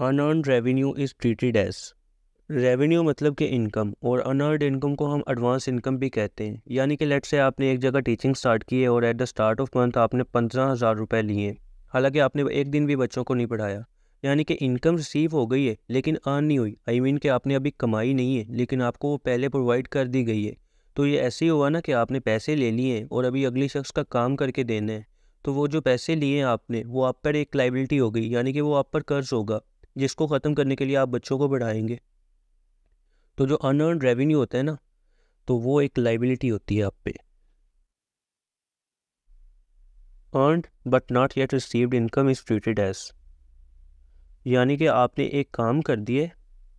Unearned revenue is treated as revenue मतलब कि income और अनअर्ड इनकम को हम एडवांस इनकम भी कहते हैं यानी कि लेट से आपने एक जगह टीचिंग स्टार्ट की है और at the start of month आपने पंद्रह हज़ार रुपये लिए हालांकि आपने एक दिन भी बच्चों को नहीं पढ़ाया यानी कि इनकम रिसीव हो गई है लेकिन अर्न नहीं हुई आई I मीन mean कि आपने अभी कमाई नहीं है लेकिन आपको वो पहले प्रोवाइड कर दी गई है तो ये ऐसे ही हुआ ना कि आपने पैसे ले लिए हैं और अभी अगले शख्स का काम करके देने हैं तो वो जो पैसे लिए हैं आपने वो आप पर एक लाइबिलिटी हो गई यानी कि वो आप पर कर्ज होगा जिसको ख़त्म करने के लिए आप बच्चों को बढ़ाएंगे तो जो अनअर्न रेवेन्यू होता है ना तो वो एक लाइबिलिटी होती है आप पे earn but not yet received income is treated as यानी कि आपने एक काम कर दिए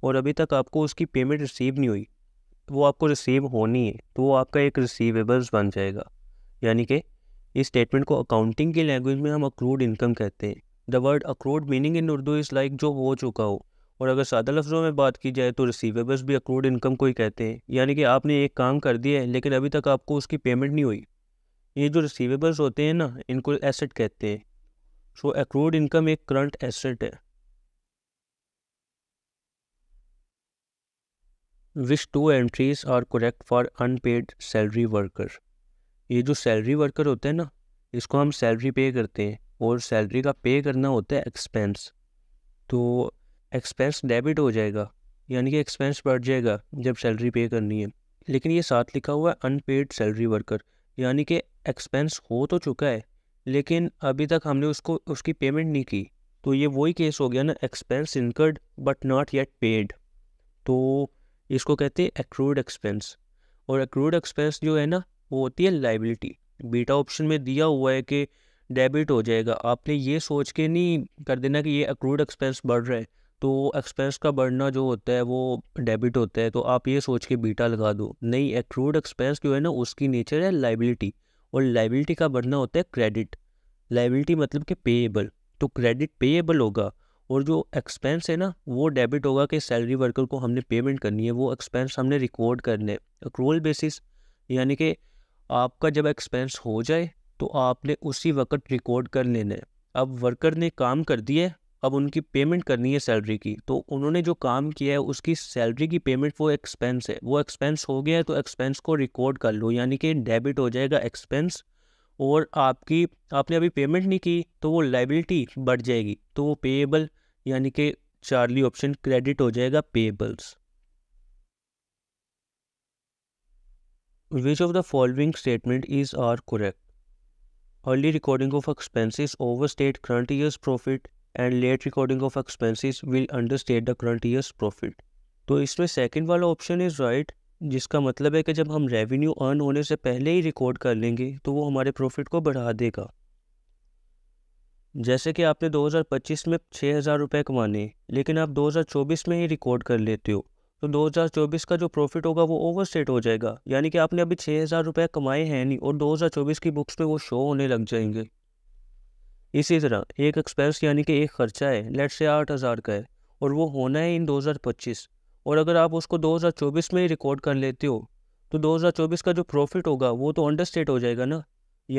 और अभी तक आपको उसकी पेमेंट रिसीव नहीं हुई वो आपको रिसीव होनी है तो वो आपका एक रिसीवेबल्स बन जाएगा यानी कि इस स्टेटमेंट को अकाउंटिंग की लैंग्वेज में हम अक्रूड इनकम कहते हैं the word accrued meaning in Urdu is like जो हो चुका हो और अगर सादा लफ्ज़ों में बात की जाए तो रिसीवेबल्स भी अक्रूड इनकम को ही कहते हैं यानी कि आपने एक काम कर दिया है लेकिन अभी तक आपको उसकी पेमेंट नहीं हुई ये जो रिसीवेबल्स होते हैं ना इनको एसेट कहते हैं सो अक्रूड इनकम एक करंट एसेट है which two entries are correct for unpaid salary worker ये जो सैलरी वर्कर होते हैं ना इसको हम सैलरी पे करते हैं और सैलरी का पे करना होता है एक्सपेंस तो एक्सपेंस डेबिट हो जाएगा यानी कि एक्सपेंस बढ़ जाएगा जब सैलरी पे करनी है लेकिन ये साथ लिखा हुआ है अनपेड सैलरी वर्कर यानी कि एक्सपेंस हो तो चुका है लेकिन अभी तक हमने उसको उसकी पेमेंट नहीं की तो ये वही केस हो गया ना expense incurred but not yet paid तो इसको कहते हैं एक्रूड एक्सपेंस और एक्रूड एक्सपेंस जो है ना वो होती है लाइबिलिटी बीटा ऑप्शन में दिया हुआ है कि डेबिट हो जाएगा आपने ये सोच के नहीं कर देना कि ये अक्रूड एक्सपेंस बढ़ रहा है तो एक्सपेंस का बढ़ना जो होता है वो डेबिट होता है तो आप ये सोच के बीटा लगा दो नहीं एक्रूड एक्सपेंस जो है ना उसकी नेचर है लाइबिलिटी और लाइबिलिटी का बढ़ना होता है क्रेडिट लाइबिलिटी मतलब कि पेएबल तो क्रेडिट पेएबल होगा और जो एक्सपेंस है ना वो डेबिट होगा कि सैलरी वर्कर को हमने पेमेंट करनी है वो एक्सपेंस हमने रिकॉर्ड करने अक्रोल बेसिस यानी कि आपका जब एक्सपेंस हो जाए तो आपने उसी वक्त रिकॉर्ड कर लेना है अब वर्कर ने काम कर दिया अब उनकी पेमेंट करनी है सैलरी की तो उन्होंने जो काम किया है उसकी सैलरी की पेमेंट वो एक्सपेंस है वो एक्सपेंस हो गया है तो एक्सपेंस को रिकॉर्ड कर लो यानी कि डेबिट हो जाएगा एक्सपेंस और आपकी आपने अभी पेमेंट नहीं की तो वो लाइबिलिटी बढ़ जाएगी तो वो पेएबल यानी कि चार्ली ऑप्शन क्रेडिट हो जाएगा payables which of the following statement is are correct early recording of expenses overstate current year's profit and late recording of expenses will understate the current year's profit तो इसमें second वाला option is right जिसका मतलब है कि जब हम revenue earn होने से पहले ही रिकॉर्ड कर लेंगे तो वो हमारे प्रॉफिट को बढ़ा देगा जैसे कि आपने 2025 में छः हज़ार रुपये कमाने लेकिन आप 2024 में ही रिकॉर्ड कर लेते हो तो 2024 का जो प्रॉफिट होगा वो ओवर स्टेट हो जाएगा यानी कि आपने अभी छः हज़ार रुपये कमाए हैं नहीं और 2024 की बुक्स में वो शो होने लग जाएंगे इसी तरह एक एक्सपेंस यानी कि एक खर्चा है लेट से आठ हज़ार का है और वो होना है इन 2025 और अगर आप उसको 2024 में ही रिकॉर्ड कर लेते हो तो 2024 का जो प्रॉफिट होगा वो तो अंडर हो जाएगा ना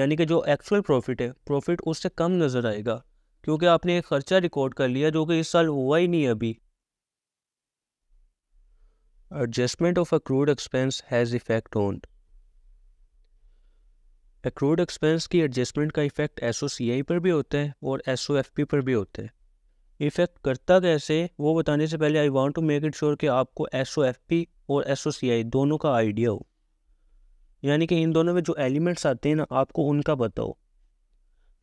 यानी कि जो एक्चुअल प्रॉफिट है प्रॉफिट उससे कम नज़र आएगा क्योंकि आपने एक खर्चा रिकॉर्ड कर लिया जो कि इस साल हुआ ही नहीं अभी adjustment of accrued expense has effect on accrued expense की adjustment का effect SOCI पर भी होता है और SOFP पर भी होता है इफेक्ट करता कैसे वो बताने से पहले I want to make it sure कि आपको एस और एस दोनों का आइडिया हो यानी कि इन दोनों में जो एलिमेंट्स आते हैं ना आपको उनका बताओ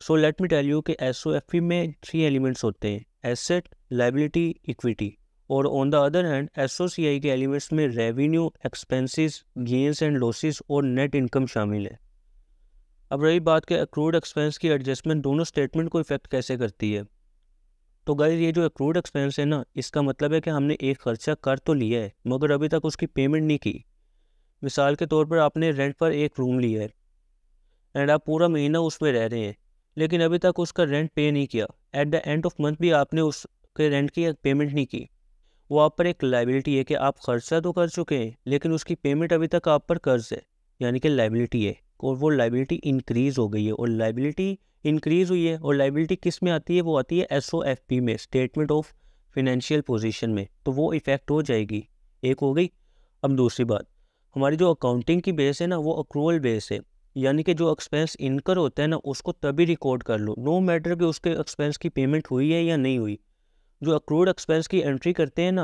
so let me tell you कि एस में थ्री एलिमेंट्स होते हैं एसेट लाइबिलिटी इक्विटी और on the other hand SOCI के एलिमेंट्स में revenue expenses gains and losses और नेट इनकम शामिल है अब रही बात के अक्रूड एक्सपेंस की एडजस्टमेंट दोनों स्टेटमेंट को इफेक्ट कैसे करती है तो गैर ये जो अक्रूड एक्सपेंस है ना इसका मतलब है कि हमने एक खर्चा कर तो लिया है मगर अभी तक उसकी पेमेंट नहीं की मिसाल के तौर पर आपने रेंट पर एक रूम लिया है एंड आप पूरा महीना उसमें रह रहे हैं लेकिन अभी तक उसका रेंट पे नहीं किया at the end of month भी आपने उसके रेंट की पेमेंट नहीं की वो आप पर एक लाइबिलिटी है कि आप खर्चा तो कर चुके हैं लेकिन उसकी पेमेंट अभी तक आप पर कर्ज है यानी कि लाइबिलिटी है और वो लाइबिलिटी इंक्रीज़ हो गई है और लाइबिलिटी इंक्रीज़ हुई है और लाइबिलिटी किस में आती है वो आती है एस ओ एफ पी में स्टेटमेंट ऑफ फिनेंशियल पोजिशन में तो वो इफ़ेक्ट हो जाएगी एक हो गई अब दूसरी बात हमारी जो अकाउंटिंग की बेस है ना वो अक्रूवल बेस है यानी कि जो एक्सपेंस इनकर होता है ना उसको तभी रिकॉर्ड कर लो नो मैटर कि उसके एक्सपेंस की पेमेंट हुई है या नहीं हुई जो अक्रूड एक्सपेंस की एंट्री करते हैं ना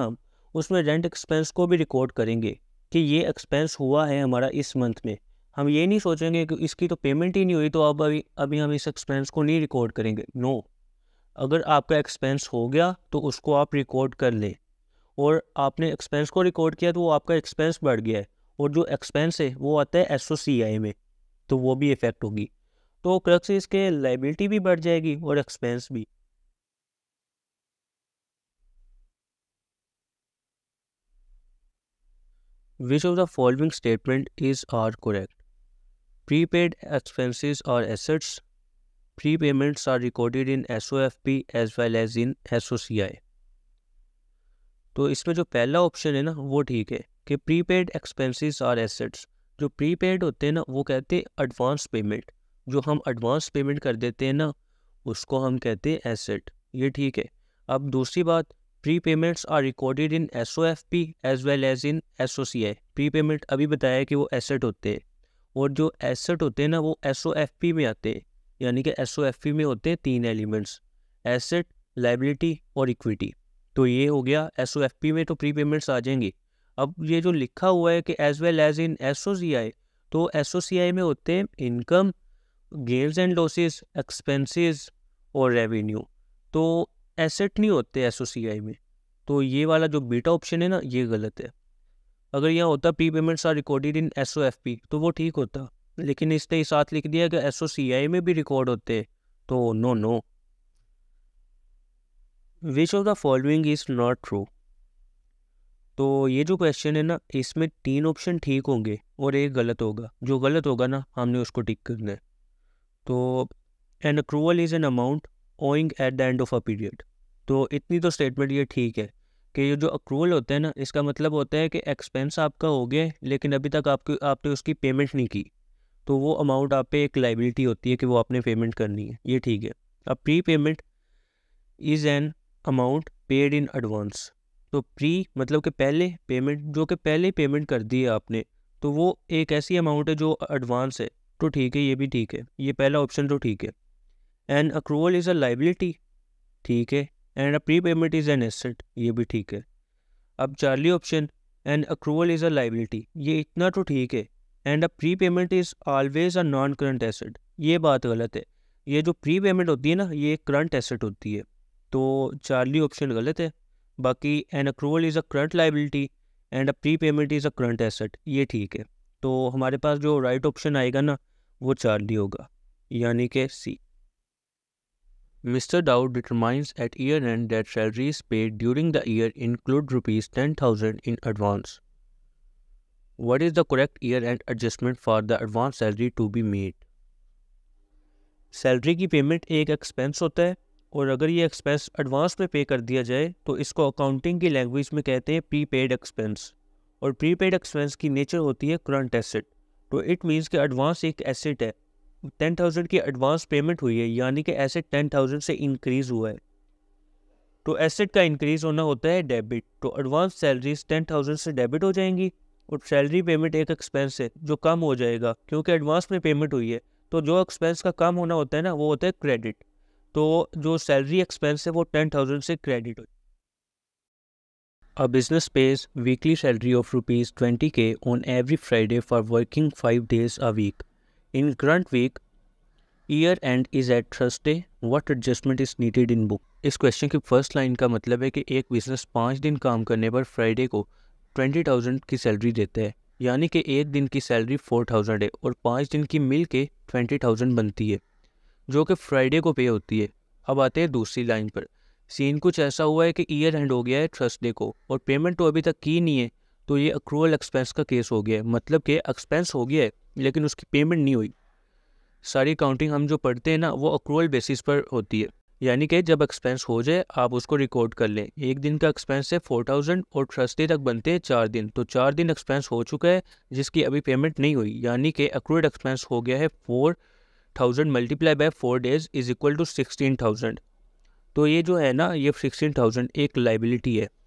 उसमें रेंट एक्सपेंस को भी रिकॉर्ड करेंगे कि ये एक्सपेंस हुआ है हमारा इस मंथ में हम ये नहीं सोचेंगे कि इसकी तो पेमेंट ही नहीं हुई तो अब अभी अभी हम इस एक्सपेंस को नहीं रिकॉर्ड करेंगे नो no. अगर आपका एक्सपेंस हो गया तो उसको आप रिकॉर्ड कर लें और आपने एक्सपेंस को रिकॉर्ड किया तो वो आपका एक्सपेंस बढ़ गया है और जो एक्सपेंस है वो आता है एस में तो वो भी इफ़ेक्ट होगी तो क्रक्स इसके लाइबिलिटी भी बढ़ जाएगी और एक्सपेंस भी which of the following statement is are correct prepaid expenses are assets prepayments are recorded in S O F P as well as in S O C I तो इसमें जो पहला option है ना वो ठीक है कि prepaid expenses are assets जो प्रीपेड होते हैं ना वो कहते हैं एडवांस पेमेंट जो हम एडवांस पेमेंट कर देते हैं ना उसको हम कहते हैं एसेट ये ठीक है अब दूसरी बात prepayments are recorded in S O F P as well as in S O C I prepayment अभी बताया कि वो एसेट होते हैं और जो एसेट होते हैं ना वो एस ओ एफ पी में आते हैं यानी कि एस ओ एफ पी में होते हैं तीन एलिमेंट्स एसेट लाइबिलिटी और इक्विटी तो ये हो गया एस ओ एफ पी में तो प्री पेमेंट्स आ जाएंगी अब ये जो लिखा हुआ है कि as well as in S O C I तो एस ओ सी आई में होते हैं income gains and losses expenses और रेवेन्यू तो एसेट नहीं होते एसओसीआई में तो ये वाला जो बीटा ऑप्शन है ना ये गलत है अगर यहाँ होता prepayments are recorded in S O F P तो वो ठीक होता लेकिन इसने साथ लिख दिया कि एस ओ सी आई में भी रिकॉर्ड होते तो no no which of the following is not true तो ये जो क्वेश्चन है ना इसमें तीन ऑप्शन ठीक होंगे और एक गलत होगा जो गलत होगा ना हमने उसको टिक करना है तो an accrual is an amount owing at the end of a period तो इतनी तो स्टेटमेंट ये ठीक है कि ये जो अक्रूवल होते हैं ना इसका मतलब होता है कि एक्सपेंस आपका हो गया लेकिन अभी तक आपके आपने उसकी पेमेंट नहीं की तो वो अमाउंट आप पे एक लाइबिलिटी होती है कि वो आपने पेमेंट करनी है ये ठीक है अब prepayment is an amount paid in advance तो प्री मतलब कि पहले पेमेंट जो कि पहले पेमेंट कर दी है आपने तो वो एक ऐसी अमाउंट है जो एडवांस है तो ठीक है ये भी ठीक है ये पहला ऑप्शन तो ठीक है and accrual is a liability ठीक है and a prepayment is an asset ये भी ठीक है अब Charlie option and accrual is a liability ये इतना तो ठीक है and a prepayment is always a non current asset ये बात गलत है ये जो प्री पेमेंट होती है ना ये करंट एसेट होती है तो चार्ली ऑप्शन गलत है बाकी an accrual is a current liability and a prepayment is a current asset ये ठीक है तो हमारे पास जो राइट right ऑप्शन आएगा ना वो चार्ली होगा यानी कि C Mr. Dow determines at year end that salaries paid during the year include rupees 10,000 in advance. What is the correct year end adjustment for the advance salary to be made? Salary की payment एक expense होता है और अगर ये expense advance में पे कर दिया जाए तो इसको अकाउंटिंग की लैंग्वेज में कहते हैं प्री पेड एक्सपेंस और प्री पेड एक्सपेंस की नेचर होती है करंट एसेट तो इट मीन्स कि एडवांस एक एसेट है टेन थाउजेंड की एडवांस पेमेंट हुई है यानी कि एसेट टेन थाउजेंड से इंक्रीज हुआ है तो एसेट का इंक्रीज होना होता है डेबिट तो एडवांस सैलरीज टेन थाउजेंड से डेबिट हो जाएंगी और सैलरी पेमेंट एक एक्सपेंस है जो कम हो जाएगा क्योंकि एडवांस में पेमेंट हुई है तो जो एक्सपेंस का कम होना होता है ना वो होता है क्रेडिट तो जो सैलरी एक्सपेंस है वो टेन थाउजेंड से क्रेडिट हो business pays weekly salary of rupees twenty K on every Friday for working five days a week In current week, year end is at Thursday what adjustment is needed in book इस question की first line का मतलब है कि एक business पाँच दिन काम करने पर फ्राइडे को ट्वेंटी थाउजेंड की सैलरी देता है यानी कि एक दिन की सैलरी फोर थाउजेंड है और पाँच दिन की मिल के ट्वेंटी थाउजेंड बनती है जो कि फ्राइडे को पे होती है अब आते हैं दूसरी लाइन पर सीन कुछ ऐसा हुआ है कि ईयर एंड हो गया है थर्सडे को और पेमेंट तो अभी तक की नहीं है तो ये अक्रूअल एक्सपेंस का केस हो गया है मतलब कि एक्सपेंस हो गया है लेकिन उसकी पेमेंट नहीं हुई सारी काउंटिंग हम जो पढ़ते हैं ना वो अक्रूअल बेसिस पर होती है यानी कि जब एक्सपेंस हो जाए आप उसको रिकॉर्ड कर लें एक दिन का एक्सपेंस है फोर थाउजेंड और ट्रस्टी तक बनते हैं चार दिन तो चार दिन एक्सपेंस हो चुका है जिसकी अभी पेमेंट नहीं हुई यानी कि अक्रूड एक्सपेंस हो गया है four thousand multiply by four days is equal to sixteen thousand तो ये जो है ना ये सिक्सटीन थाउजेंड एक लाइबिलिटी है